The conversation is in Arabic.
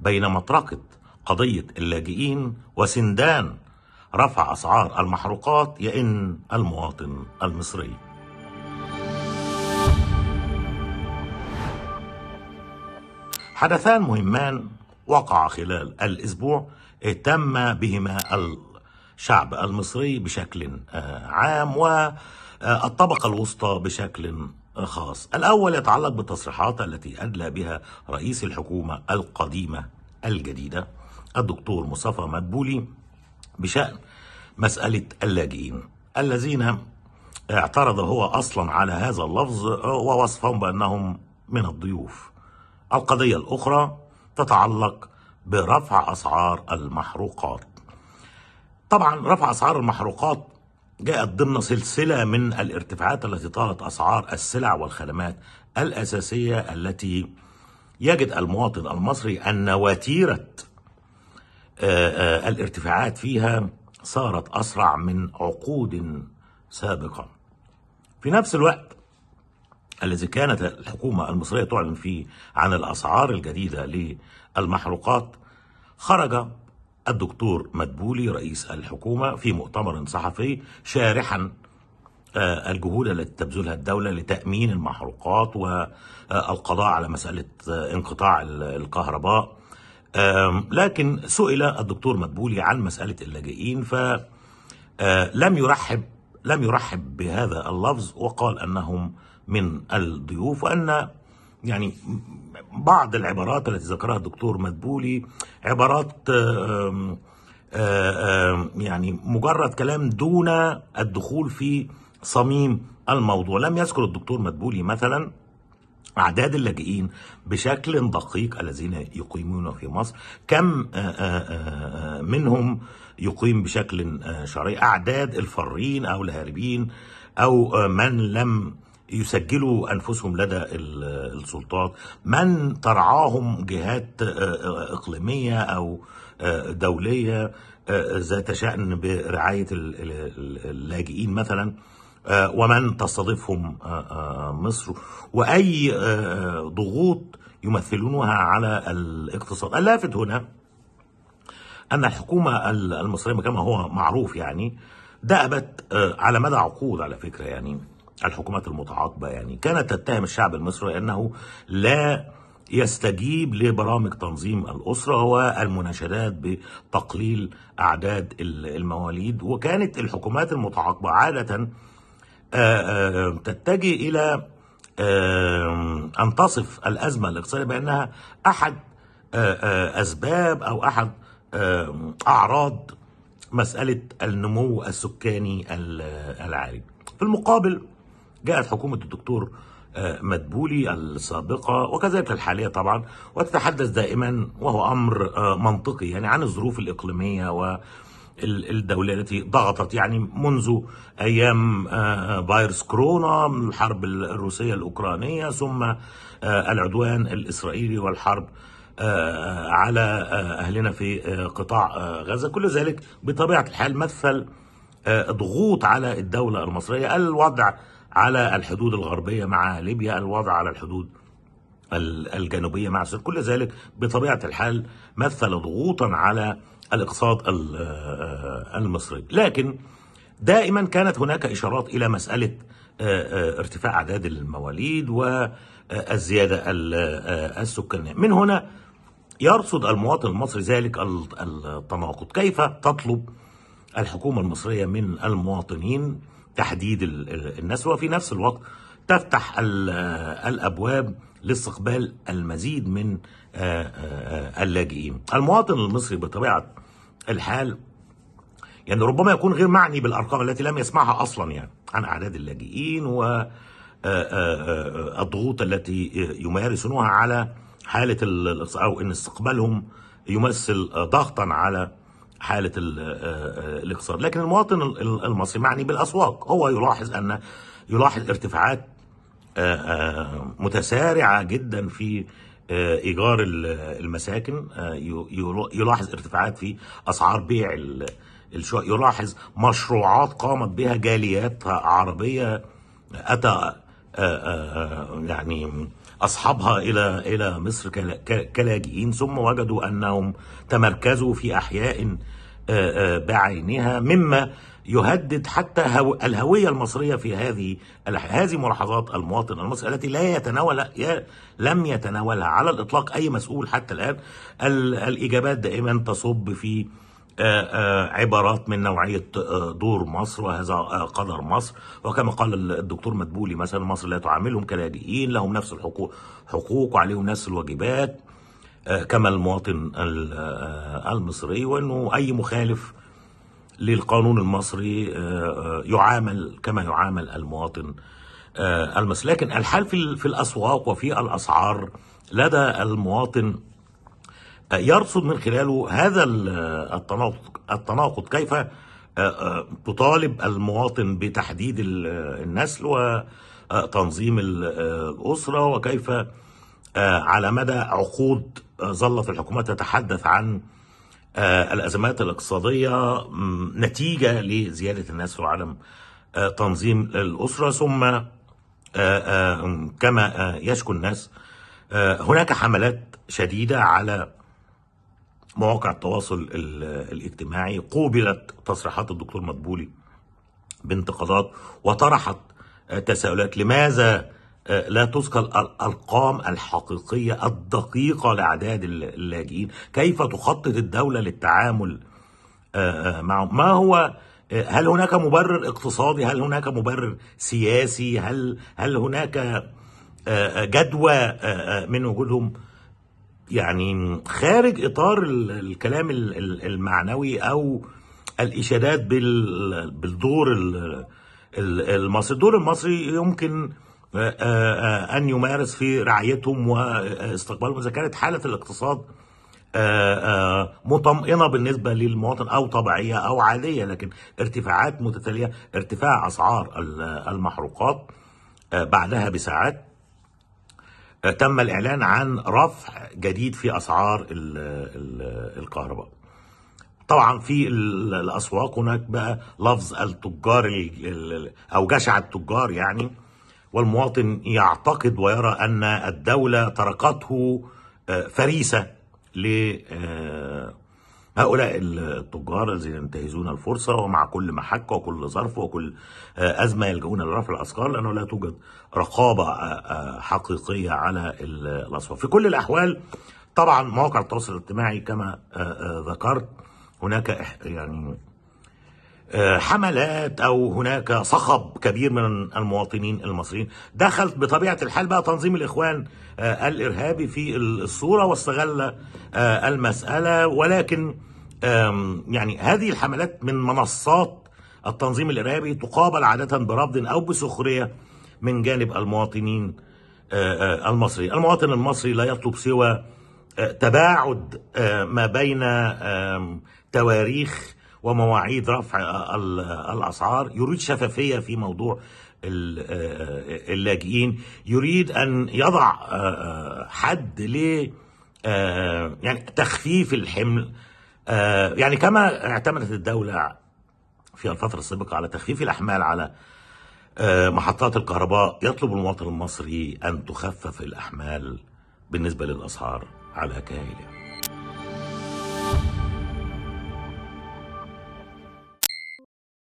بين مطرقة قضية اللاجئين وسندان رفع أسعار المحروقات يئن المواطن المصري حدثان مهمان وقع خلال الأسبوع اهتم بهما الشعب المصري بشكل آه، عام والطبقة الوسطى بشكل خاص الأول يتعلق بالتصريحات التي أدلى بها رئيس الحكومة القديمة الجديدة الدكتور مصطفى مدبولي بشأن مسألة اللاجئين الذين اعترض هو أصلا على هذا اللفظ ووصفهم بأنهم من الضيوف القضية الأخرى تتعلق برفع أسعار المحروقات طبعا رفع أسعار المحروقات جاءت ضمن سلسلة من الارتفاعات التي طالت أسعار السلع والخدمات الأساسية التي يجد المواطن المصري أن وتيرة آه، آه، الارتفاعات فيها صارت أسرع من عقود سابقة في نفس الوقت الذي كانت الحكومة المصرية تعلن فيه عن الأسعار الجديدة للمحروقات خرج الدكتور مدبولي رئيس الحكومة في مؤتمر صحفي شارحا آه، الجهود التي تبذلها الدولة لتأمين المحروقات والقضاء على مسألة آه، انقطاع الكهرباء لكن سئل الدكتور مدبولي عن مسألة اللاجئين فلم آه، يرحب لم يرحب بهذا اللفظ وقال أنهم من الضيوف وأن يعني بعض العبارات التي ذكرها الدكتور مدبولي عبارات آه، آه، يعني مجرد كلام دون الدخول في صميم الموضوع لم يذكر الدكتور مدبولي مثلا أعداد اللاجئين بشكل دقيق الذين يقيمون في مصر كم آه، منهم يقيم بشكل شرعي أعداد الفارين أو الهاربين أو من لم يسجلوا انفسهم لدى السلطات من ترعاهم جهات آه، آه، اقليميه او آه، دوليه ذات شان برعايه اللاجئين مثلا ومن تستضيفهم مصر واي ضغوط يمثلونها على الاقتصاد اللافت هنا ان الحكومه المصريه كما هو معروف يعني دأبت على مدى عقود على فكره يعني الحكومات المتعاقبة يعني كانت تتهم الشعب المصري أنه لا يستجيب لبرامج تنظيم الأسرة والمناشدات بتقليل أعداد المواليد وكانت الحكومات المتعاقبة عادة آه، آه، تتجه إلى آه، أن تصف الأزمة الاقتصادية بأنها أحد أسباب أو أحد أعراض مسألة النمو السكاني العالي في المقابل جاءت حكومة الدكتور آه، مدبولي السابقة وكذلك الحالية طبعا وتتحدث دائما وهو أمر آه، منطقي يعني عن الظروف الإقليمية و الدولة التي ضغطت يعني منذ أيام آه، فيروس كورونا الحرب الروسية الأوكرانية ثم العدوان الإسرائيلي والحرب على أهلنا في قطاع غزة كل ذلك بطبيعة الحال مثل ضغوط على الدولة المصرية الوضع على الحدود الغربية مع ليبيا الوضع على الحدود الجنوبية مع سوريا كل ذلك بطبيعة الحال مثل ضغوطا على الاقتصاد آه، المصري لكن دائما كانت هناك إشارات إلى مسألة آه، آه، ارتفاع أعداد المواليد والزيادة السكانية من هنا يرصد المواطن المصري ذلك التناقض كيف تطلب الحكومة المصرية من المواطنين تحديد الناس وفي نفس الوقت تفتح الأبواب لاستقبال المزيد من آه، آه، آه، اللاجئين المواطن المصري بطبيعة الحال يعني ربما يكون غير معني بالأرقام التي لم يسمعها أصلا يعني عن أعداد اللاجئين و الضغوط التي يمارسونها على حالة أو أن استقبالهم يمثل ضغطا على حالة آه، آه، الاقتصاد لكن المواطن المصري معني بالأسواق هو يلاحظ أن يلاحظ ارتفاعات آه، متسارعة جدا في إيجار المساكن يلاحظ ارتفاعات في أسعار بيع الشقق يلاحظ مشروعات قامت بها جاليات عربية أتى يعني أصحابها إلى إلى مصر كلاجئين ثم وجدوا أنهم تمركزوا في أحياء آه، آه، بعينها مما يهدد حتى الهوية المصرية في هذه هذه ملاحظات المواطن المصري التي لا يتناول لم يتناولها على الإطلاق أي مسؤول حتى الآن الإجابات دائما تصب في عبارات من نوعية آه، دور مصر وهذا آه، قدر مصر وكما قال الدكتور مدبولي مثلا مصر لا تعاملهم كلاجئين لهم نفس الحقوق حقوق وعليهم نفس الواجبات آه، كما المواطن المصري وأنه أي مخالف للقانون المصري يعامل كما يعامل المواطن المصري لكن الحال في الأسواق وفي الأسعار لدى المواطن يرصد من خلاله هذا التناقض التناقض كيف آه، آه، تطالب المواطن بتحديد النسل وتنظيم الأسرة وكيف آه، على مدى عقود ظلت الحكومات تتحدث عن الأزمات الاقتصادية نتيجة لزيادة الناس وعدم تنظيم الأسرة ثم كما يشكو الناس هناك حملات شديدة على مواقع التواصل الاجتماعي قوبلت تصريحات الدكتور مدبولي بانتقادات وطرحت تساؤلات لماذا آه، لا تذكر الارقام الحقيقيه الدقيقه لاعداد اللاجئين كيف تخطط الدوله للتعامل آه، آه، معهم ما هو هل هناك مبرر اقتصادي هل هناك مبرر سياسي هل هل هناك جدوى من وجودهم يعني خارج اطار الكلام المعنوي او الاشادات بالدور المصري الدور المصري يمكن ان يمارس في رعايتهم واستقبالهم اذا كانت حاله الاقتصاد مطمئنه بالنسبه للمواطن او طبيعيه او عاديه لكن ارتفاعات متتاليه ارتفاع اسعار المحروقات بعدها بساعات تم الإعلان عن رفع جديد في أسعار الكهرباء طبعا في الأسواق هناك بقى لفظ التجار أو جشع التجار يعني والمواطن يعتقد ويرى أن الدولة تركته آه، فريسة ل آه، هؤلاء التجار الذين ينتهزون الفرصة ومع كل محك وكل ظرف وكل آه، أزمة يلجؤون لرفع الأسعار لأنه لا توجد رقابة آه، آه، حقيقية على الأسواق في كل الأحوال طبعا مواقع التواصل الاجتماعي كما ذكرت هناك يعني آه، حملات او هناك صخب كبير من المواطنين المصريين دخلت بطبيعه الحال بقى تنظيم الاخوان آه، الارهابي في الصوره واستغل آه، المساله ولكن يعني هذه الحملات من منصات التنظيم الارهابي تقابل عاده برفض او بسخريه من جانب المواطنين المصري المواطن المصري لا يطلب سوى تباعد ما بين تواريخ ومواعيد رفع الأسعار يريد شفافية في موضوع آه، اللاجئين يريد أن يضع آه، آه، حد ل يعني تخفيف الحمل يعني كما اعتمدت الدولة في الفترة السابقة على تخفيف الأحمال على محطات الكهرباء يطلب المواطن المصري أن تخفف الأحمال بالنسبة للأسعار على كاهلها